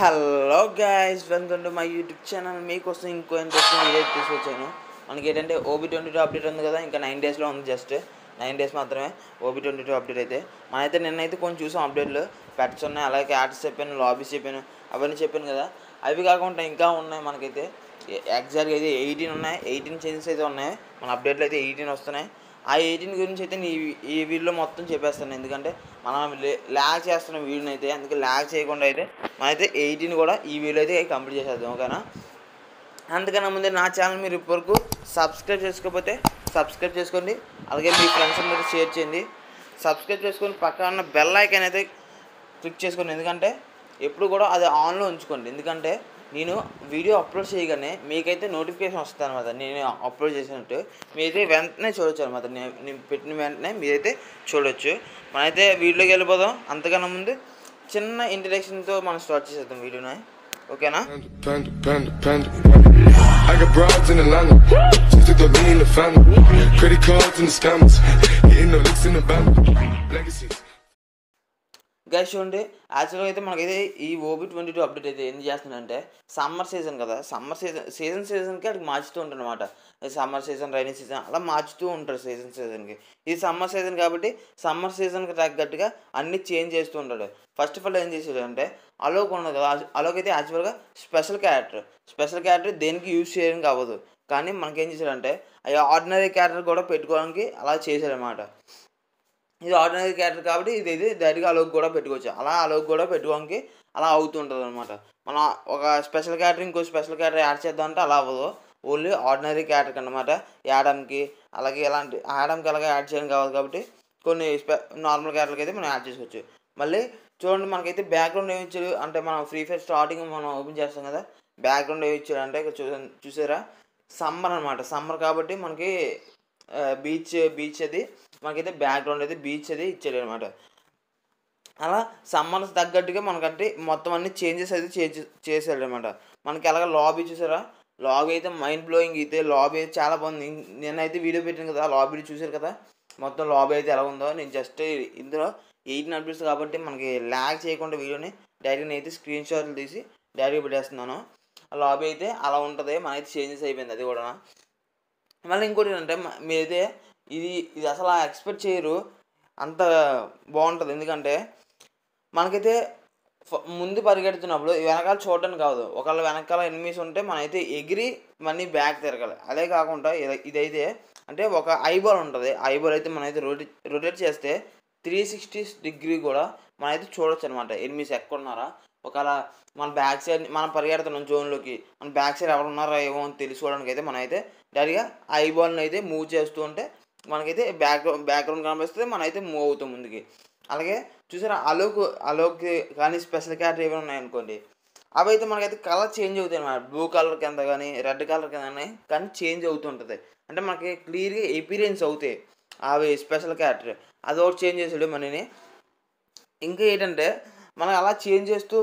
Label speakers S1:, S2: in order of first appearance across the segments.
S1: Hello guys welcome to my YouTube channel మీకోసం ఇంకో interesting video తీసుకొచ్చాను మనకి ఏంటంటే ఓబీ ట్వంటీ టూ అప్డేట్ ఉంది కదా ఇంకా నైన్ డేస్లో ఉంది జస్ట్ నైన్ డేస్ మాత్రమే ఓబీ ట్వంటీ టూ అప్డేట్ అయితే మనైతే నిన్నైతే కొంచెం చూసాం అప్డేట్లు పెట్స్ ఉన్నాయి అలాగే యాడ్స్ చెప్పాను లాబీస్ చెప్పాను అవన్నీ చెప్పాను కదా అవి కాకుండా ఇంకా ఉన్నాయి మనకైతే ఎగ్జాక్ట్గా e- అయితే ఎయిటీన్ ఉన్నాయి ఎయిటీన్ చేంజెస్ అయితే ఉన్నాయి మన అప్డేట్లు అయితే ఎయిటీన్ వస్తున్నాయి ఆ ఎయిటీన్ గురించి అయితే నీ ఈ వీడియోలో మొత్తం చెప్పేస్తాను ఎందుకంటే మనం ల్యాగ్ చేస్తున్న వీడియోని అయితే అందుకే ల్యాగ్ చేయకుండా అయితే అయితే ఎయిటీన్ కూడా ఈ వీడియో అయితే కంప్లీట్ చేసేద్దాం ఓకేనా అందుకన్నా ముందే నా ఛానల్ మీరు ఇప్పటివరకు సబ్స్క్రైబ్ చేసుకోకపోతే సబ్స్క్రైబ్ చేసుకోండి అలాగే మీ ఫ్రెండ్స్ అందరూ షేర్ చేయండి సబ్స్క్రైబ్ చేసుకొని పక్కన ఉన్న బెల్ ఐకాన్ అయితే క్లిక్ చేసుకోండి ఎందుకంటే ఎప్పుడు కూడా అది ఆన్లో ఉంచుకోండి ఎందుకంటే నేను వీడియో అప్లోడ్ చేయగానే మీకైతే నోటిఫికేషన్ వస్తుంది అనమాట నేను అప్లోడ్ చేసినట్టు మీరైతే వెంటనే చూడొచ్చు అనమాట నేను పెట్టిన వెంటనే మీరైతే చూడొచ్చు మనైతే వీడియోకి వెళ్ళిపోదాం అంతకన్నా ముందు చిన్న ఇంట్రడక్షన్తో మనం స్టార్ట్ చేసేద్దాం వీడియోని ఓకేనా I got broads in Atlanta, just to throw me in the family. Credit cards the scammers, licks in the Legacies. Guys చూడండి యాక్చువల్గా అయితే మనకైతే ఈ ఓబీ ట్వంటీ టూ అప్డేట్ అయితే ఏం చేస్తుందంటే సమ్మర్ సీజన్ కదా సమ్మర్ సీజన్ సీజన్ సీజన్కి అది మార్చుతూ ఉంటాడు అనమాట సమ్మర్ సీజన్ రైనింగ్ సీజన్ అలా మార్చుతూ ఉంటాడు సీజన్ సీజన్కి ఈ సమ్మర్ సీజన్ కాబట్టి సమ్మర్ సీజన్కి తగ్గట్టుగా అన్ని చేంజ్ చేస్తూ ఉంటాడు ఫస్ట్ ఆఫ్ ఆల్ ఏం చేసాడు అంటే అలోక్ ఉండదు కదా అలోక్ అయితే యాక్చువల్గా స్పెషల్ క్యారెక్టర్ స్పెషల్ క్యారెక్టర్ దేనికి యూజ్ చేయడానికి అవ్వదు కానీ మనకేం చేశాడంటే ఆర్డినరీ క్యారెక్టర్ కూడా పెట్టుకోవడానికి అలా చేశాడనమాట ఇది ఆర్డినరీ క్యారెక్టర్ కాబట్టి ఇది ఇది డైరెక్ట్గా అలోకి కూడా పెట్టుకోవచ్చు అలా అలోకి కూడా పెట్టుకోవడానికి అలా అవుతుంటుంది అనమాట మనం ఒక స్పెషల్ క్యారెక్టర్ ఇంకో స్పెషల్ క్యారెక్టర్ యాడ్ చేద్దామంటే అలా అవ్వదు ఓన్లీ ఆర్డినరీ క్యారెక్టర్ అనమాట యాడమ్కి అలాగే ఇలాంటి యాడమ్కి అలాగే యాడ్ చేయడం కావాలి కాబట్టి కొన్ని స్పె నార్మల్ క్యారెక్టర్కి అయితే మనం యాడ్ చేసుకోవచ్చు మళ్ళీ చూడండి మనకైతే బ్యాక్గ్రౌండ్ ఏమి ఇచ్చారు అంటే మనం ఫ్రీ ఫైర్ స్టార్టింగ్ మనం ఓపెన్ చేస్తాం కదా బ్యాక్గ్రౌండ్ ఏమి ఇచ్చారు అంటే ఇక్కడ చూసారా సమ్మర్ అనమాట సమ్మర్ కాబట్టి మనకి బీచ్ బీచ్ అది మనకైతే బ్యాక్గ్రౌండ్ అయితే బీచ్ అది ఇచ్చాడు అనమాట అలా సమ్మర్స్ తగ్గట్టుగా మనకంటే మొత్తం అన్ని చేంజెస్ అయితే చేంజ్ చేశాడు అనమాట మనకి ఎలాగ లాబీ చూసారా లాబీ అయితే మైండ్ బ్లోయింగ్ అయితే లాబీ అయితే చాలా బాగుంది నేనైతే వీడియో పెట్టాను కదా లాబీ చూశారు కదా మొత్తం లాబీ అయితే ఎలా ఉందో నేను జస్ట్ ఇందులో ఎయిట్ నడిపిస్తుంది కాబట్టి మనకి ల్యాగ్ చేయకుండా వీడియోని డైరెక్ట్ అయితే స్క్రీన్ షాట్లు తీసి డైరెక్ట్గా పెట్టేస్తున్నాను లాబీ అయితే అలా ఉంటుంది మనైతే చేంజెస్ అయిపోయింది అది కూడా మళ్ళీ ఇంకోటి ఏంటంటే మీరైతే ఇది ఇది అసలు ఎక్స్పెక్ట్ చేయరు అంత బాగుంటుంది ఎందుకంటే మనకైతే ముందు పరిగెడుతున్నప్పుడు వెనకాల చూడటం కాదు ఒకవేళ వెనకాల ఎనిమిస్ ఉంటే మనమైతే ఎగిరి మళ్ళీ బ్యాక్ తిరగాలి అదే కాకుండా ఇదైతే అంటే ఒక ఐబాల్ ఉంటుంది ఐబాల్ అయితే మనైతే రొటేట్ రొటేట్ చేస్తే త్రీ సిక్స్టీ డిగ్రీ కూడా అయితే చూడొచ్చు అనమాట ఎనిమిస్ ఎక్కడున్నారా ఒకవేళ మన బ్యాక్ సైడ్ మనం పరిగెడుతున్నాం జోన్లోకి మన బ్యాక్ సైడ్ ఎవరు ఉన్నారో ఏమో అని తెలుసుకోవడానికి అయితే మనమైతే డైరెక్ట్గా ఐ బాల్ని అయితే మూవ్ చేస్తూ ఉంటే మనకైతే బ్యాక్ బ్యాక్గ్రౌండ్ కనిపిస్తుంది మనం అయితే మూవ్ అవుతాం ముందుకి అలాగే చూసారా అలోక్ అలోక్ కానీ స్పెషల్ క్యారెక్టర్ ఏమైనా ఉన్నాయనుకోండి అవి అయితే మనకైతే కలర్ చేంజ్ అవుతాయి అన్నమాట బ్లూ కలర్ కింద కానీ రెడ్ కలర్ కింద కానీ కానీ చేంజ్ అవుతుంటుంది అంటే మనకి క్లియర్గా ఎపీరియన్స్ అవుతాయి అవి స్పెషల్ క్యారెక్టర్ అది ఒకటి చేంజ్ చేసాడు మనని ఇంకా ఏంటంటే మనం అలా చేంజ్ చేస్తూ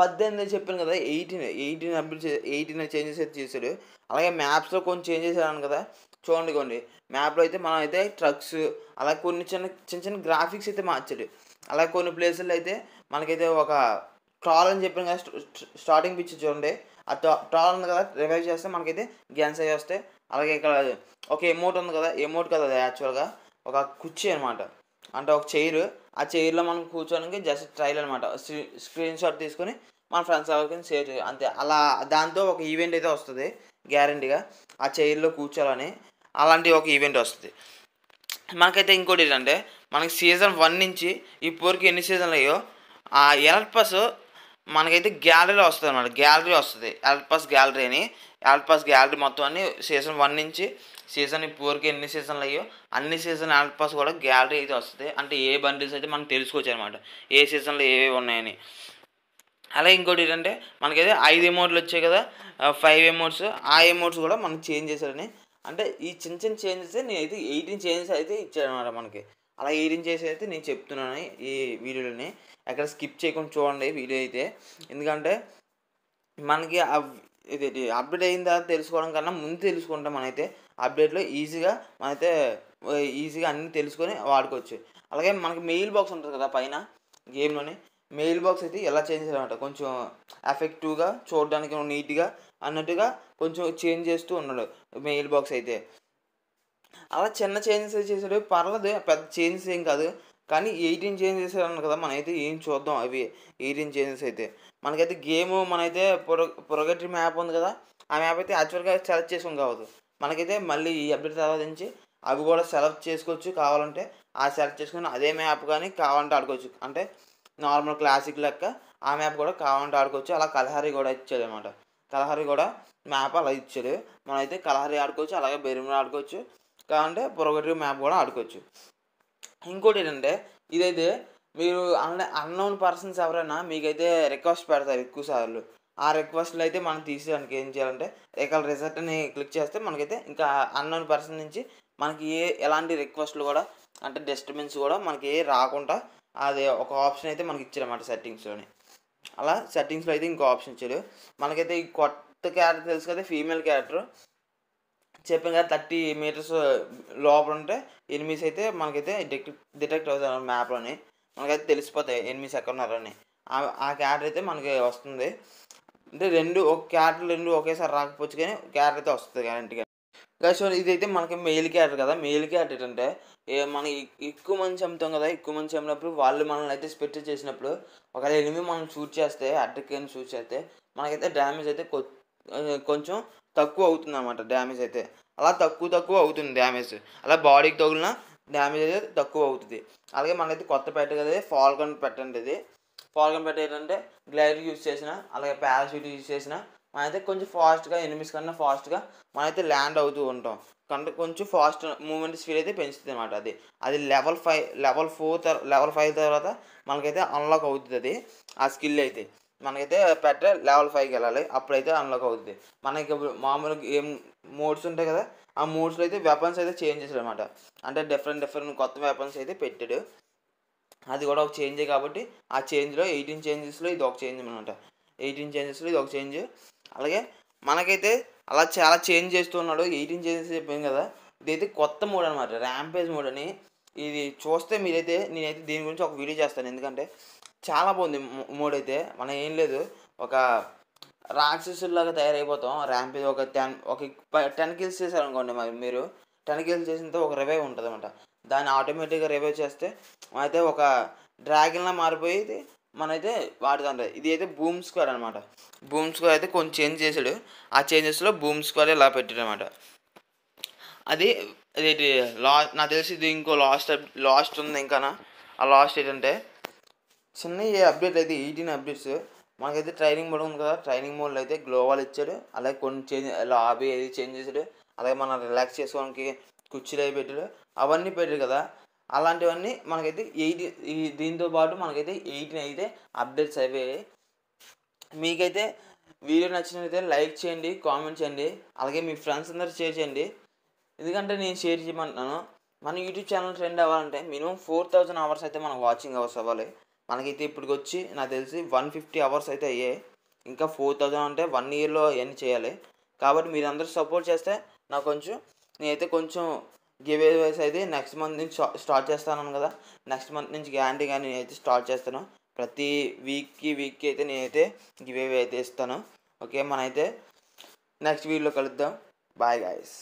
S1: పద్దెనిమిది అని చెప్పాను కదా eighteen eighteen update eighteen changes అయితే చేశాడు అలాగే మ్యాప్స్లో కొన్ని చేంజ్ చేశాను కదా చూడండి కొన్ని మ్యాప్లో అయితే మనం అయితే ట్రక్స్ అలాగే కొన్ని చిన్న చిన్న చిన్న గ్రాఫిక్స్ అయితే మార్చాడు అలాగే కొన్ని ప్లేసెస్లో అయితే మనకైతే ఒక ట్రాల్ అని చెప్పాను కదా స్టార్టింగ్ పిచ్చి చూడండి ఆ ట్రాల్ ఉంది కదా రివైవ్ చేస్తే మనకైతే గ్యాన్స్ అయ్యి వస్తాయి అలాగే ఇక్కడ ఒక ఎమోట్ ఉంది కదా ఎమోట్ కదా యాక్చువల్గా ఒక కుర్చీ అనమాట అంటే ఒక చైర్ ఆ చైర్లో మనం కూర్చోడానికి జస్ట్ ట్రైల్ అనమాట స్క్రీన్ షాట్ తీసుకొని మన ఫ్రెండ్స్ ఎవరికి షేర్ చేయాలి అంతే అలా దాంతో ఒక ఈవెంట్ అయితే వస్తుంది గ్యారంటీగా ఆ చైర్లో కూర్చోాలని అలాంటి ఒక ఈవెంట్ వస్తుంది మనకైతే ఇంకోటి ఏంటంటే మనకి సీజన్ వన్ నుంచి ఇప్పటివరకు ఎన్ని సీజన్లు అయ్యో ఆ ఎలర్ట్ పస్ మనకైతే గ్యాలరీలో వస్తుంది అనమాట గ్యాలరీ వస్తుంది ఆల్పాస్ గ్యాలరీ అని ఆల్పాస్ గ్యాలరీ మొత్తం అన్ని సీజన్ వన్ నుంచి సీజన్ ఫోర్కి ఎన్ని సీజన్లు అయ్యో అన్ని సీజన్ ఆల్పాస్ కూడా గ్యాలరీ అయితే వస్తుంది అంటే ఏ బండిల్స్ అయితే మనం తెలుసుకోవచ్చు అనమాట ఏ సీజన్లో ఏవేవి ఉన్నాయని అలా ఇంకోటి ఏంటంటే మనకైతే ఐదు ఎమౌంట్లు వచ్చాయి కదా ఫైవ్ ఎమౌంట్స్ ఆ ఎమౌంట్స్ కూడా మనం చేంజ్ చేశారని అంటే ఈ చిన్న చిన్న చేంజెస్ నేనైతే ఎయిటీన్ చేంజెస్ అయితే అనమాట మనకి అలా ఎయిరింగ్ చేసి అయితే నేను చెప్తున్నాను ఈ వీడియోలని ఎక్కడ స్కిప్ చేయకుండా చూడండి వీడియో అయితే ఎందుకంటే మనకి ఇది అప్డేట్ అయిన తర్వాత తెలుసుకోవడం కన్నా ముందు తెలుసుకుంటాం మనైతే అప్డేట్లో ఈజీగా మనైతే ఈజీగా అన్నీ తెలుసుకొని వాడుకోవచ్చు అలాగే మనకి మెయిల్ బాక్స్ ఉంటుంది కదా పైన గేమ్లోనే మెయిల్ బాక్స్ అయితే ఎలా చేంజ్ చేయాలంట కొంచెం ఎఫెక్టివ్గా చూడడానికి నీట్గా అన్నట్టుగా కొంచెం చేంజ్ చేస్తూ ఉన్నాడు మెయిల్ బాక్స్ అయితే అలా చిన్న చేంజెస్ చేసాడు పర్లేదు పెద్ద చేంజెస్ ఏం కాదు కానీ ఎయిటీన్ చేంజెస్ అన్నాను కదా మనైతే ఏం చూద్దాం అవి ఎయిటీన్ చేంజెస్ అయితే మనకైతే గేమ్ మనైతే పొర ప్రొగటరీ మ్యాప్ ఉంది కదా ఆ మ్యాప్ అయితే యాక్చువల్గా సెలెక్ట్ చేసుకుని కావద్దు మనకైతే మళ్ళీ ఈ అప్డేట్ తర్వాత నుంచి అవి కూడా సెలెక్ట్ చేసుకోవచ్చు కావాలంటే ఆ సెలెక్ట్ చేసుకుని అదే మ్యాప్ కానీ కావాలంటే ఆడుకోవచ్చు అంటే నార్మల్ క్లాసిక్ లెక్క ఆ మ్యాప్ కూడా కావాలంటే ఆడుకోవచ్చు అలా కలహారి కూడా ఇచ్చాడు అనమాట కలహారి కూడా మ్యాప్ అలా ఇచ్చాడు అయితే కలహారీ ఆడుకోవచ్చు అలాగే బెరిమిన ఆడుకోవచ్చు కావాలంటే ప్రోగ్రెటివ్ మ్యాప్ కూడా ఆడుకోవచ్చు ఇంకోటి ఏంటంటే ఇదైతే మీరు అన్న అన్నోన్ పర్సన్స్ ఎవరైనా మీకైతే రిక్వెస్ట్ పెడతారు ఎక్కువ సార్లు ఆ రిక్వెస్ట్లు అయితే మనం తీసేయడానికి ఏం చేయాలంటే రికల్ రిజల్ట్ అని క్లిక్ చేస్తే మనకైతే ఇంకా అన్నోన్ పర్సన్ నుంచి మనకి ఏ ఎలాంటి రిక్వెస్ట్లు కూడా అంటే డిస్టర్బెన్స్ కూడా మనకి ఏ రాకుండా అది ఒక ఆప్షన్ అయితే మనకి ఇచ్చారన్నమాట సెట్టింగ్స్లోని అలా సెట్టింగ్స్లో అయితే ఇంకో ఆప్షన్ ఇచ్చారు మనకైతే ఈ కొత్త క్యారెక్టర్ తెలుసు కదా ఫీమేల్ క్యారెక్టర్ చెప్పాను కదా థర్టీ మీటర్స్ లోపల ఉంటే ఎనిమిస్ అయితే మనకైతే డిటెక్ట్ డిటెక్ట్ అవుతారు మ్యాప్లోని మనకైతే తెలిసిపోతాయి ఎనిమిస్ ఎక్కడ ఉన్నారని ఆ క్యారెట్ అయితే మనకి వస్తుంది అంటే రెండు ఒక క్యారెట్ రెండు ఒకేసారి రాకపోవచ్చు కానీ క్యారెట్ అయితే వస్తుంది గ్యారంటీగా సో ఇదైతే మనకి మెయిల్ క్యారెట్ కదా మెయిల్ క్యారెట్ అంటే మనం ఎక్కువ మంది చంపుతాం కదా ఎక్కువ మంది చంపినప్పుడు వాళ్ళు మనల్ని అయితే స్పెట్ చేసినప్పుడు ఒకవేళ ఎనిమిది మనం షూట్ చేస్తే అడ్డకని షూట్ చేస్తే మనకైతే డ్యామేజ్ అయితే కొంచెం తక్కువ అవుతుంది అనమాట డ్యామేజ్ అయితే అలా తక్కువ తక్కువ అవుతుంది డ్యామేజ్ అలా బాడీకి తగిలిన డ్యామేజ్ అయితే తక్కువ అవుతుంది అలాగే మనకైతే కొత్త పెట్ట కదా ఫాల్కన్ పెట్టండి ఇది ఫాల్కన్ పెట్ట ఏంటంటే గ్లైడర్ యూజ్ చేసిన అలాగే పారాషూట్ యూజ్ చేసిన మనైతే కొంచెం ఫాస్ట్గా ఎనిమిస్ కన్నా ఫాస్ట్గా మనైతే ల్యాండ్ అవుతూ ఉంటాం కంటే కొంచెం ఫాస్ట్ మూమెంట్ స్పీడ్ అయితే పెంచుతుంది అనమాట అది అది లెవెల్ ఫైవ్ లెవెల్ ఫోర్ తర్వాత లెవెల్ ఫైవ్ తర్వాత మనకైతే అన్లాక్ అవుతుంది అది ఆ స్కిల్ అయితే మనకైతే పెట్ట లెవెల్ ఫైవ్కి వెళ్ళాలి అప్పుడైతే అన్లాక్ అవుతుంది మనకి మామూలు గేమ్ మోడ్స్ ఉంటాయి కదా ఆ మోడ్స్లో అయితే వెపన్స్ అయితే చేంజ్ చేశాడు అనమాట అంటే డిఫరెంట్ డిఫరెంట్ కొత్త వెపన్స్ అయితే పెట్టాడు అది కూడా ఒక చేంజే కాబట్టి ఆ చేంజ్లో ఎయిటీన్ చేంజెస్లో ఇది ఒక చేంజ్ అనమాట ఎయిటీన్ చేంజెస్లో ఇది ఒక చేంజ్ అలాగే మనకైతే అలా చాలా చేంజ్ చేస్తున్నాడు ఎయిటీన్ చేంజెస్ చెప్పాను కదా ఇదైతే కొత్త మోడ్ అనమాట ర్యాంపేజ్ మోడ్ అని ఇది చూస్తే మీరైతే నేనైతే దీని గురించి ఒక వీడియో చేస్తాను ఎందుకంటే చాలా బాగుంది మూడు అయితే మనం ఏం లేదు ఒక రాక్షసుల్లాగా తయారైపోతాం ర్యాంప్ ఒక టెన్ ఒక టెన్ కిల్స్ చేశారు అనుకోండి మరి మీరు టెన్ కిల్స్ చేసినంత ఒక రివైవ్ ఉంటుంది అనమాట దాన్ని ఆటోమేటిక్గా రివైవ్ చేస్తే అయితే ఒక డ్రాగన్లా మారిపోయి మనైతే వాడుతూ ఉంటుంది ఇది అయితే బూమ్ స్క్వేర్ అనమాట బూమ్ స్క్వేర్ అయితే కొంచెం చేంజ్ చేశాడు ఆ చేంజెస్లో బూమ్ స్క్వేర్ ఇలా పెట్టాడు అనమాట అది ఇది లా నాకు తెలిసి ఇది ఇంకో లాస్ట్ లాస్ట్ ఉంది ఇంకానా ఆ లాస్ట్ ఏంటంటే చిన్న ఏ అప్డేట్ అయితే ఎయిటీన్ అప్డేట్స్ మనకైతే ట్రైనింగ్ మోడ్ ఉంది కదా ట్రైనింగ్ మోడ్లో అయితే గ్లోవాల్ ఇచ్చాడు అలాగే కొన్ని చేంజ్ లాబీ అది చేంజ్ చేశాడు అలాగే మనం రిలాక్స్ చేసుకోవడానికి కుర్చీలు అవి పెట్టాడు అవన్నీ పెట్టాడు కదా అలాంటివన్నీ మనకైతే ఎయిటీ ఈ దీంతో పాటు మనకైతే ఎయిటీన్ అయితే అప్డేట్స్ అయిపోయాయి మీకైతే వీడియో నచ్చినట్లయితే లైక్ చేయండి కామెంట్ చేయండి అలాగే మీ ఫ్రెండ్స్ అందరూ షేర్ చేయండి ఎందుకంటే నేను షేర్ చేయమంటున్నాను మన యూట్యూబ్ ఛానల్ ట్రెండ్ అవ్వాలంటే మినిమం ఫోర్ థౌజండ్ అవర్స్ అయితే మనకు వాచింగ్ అవర్స్ అవ్వాలి మనకైతే ఇప్పటికి వచ్చి నాకు తెలిసి వన్ ఫిఫ్టీ అవర్స్ అయితే అయ్యాయి ఇంకా ఫోర్ థౌజండ్ అంటే వన్ ఇయర్లో అవన్నీ చేయాలి కాబట్టి మీరు అందరూ సపోర్ట్ చేస్తే నాకు కొంచెం నేనైతే కొంచెం గివేస్ అయితే నెక్స్ట్ మంత్ నుంచి స్టార్ట్ చేస్తాను కదా నెక్స్ట్ మంత్ నుంచి గ్యారంటీ కానీ నేనైతే స్టార్ట్ చేస్తాను ప్రతి వీక్కి వీక్కి అయితే నేనైతే గివే అయితే ఇస్తాను ఓకే మనైతే నెక్స్ట్ వీడియోలో కలుద్దాం బాయ్ గాయస్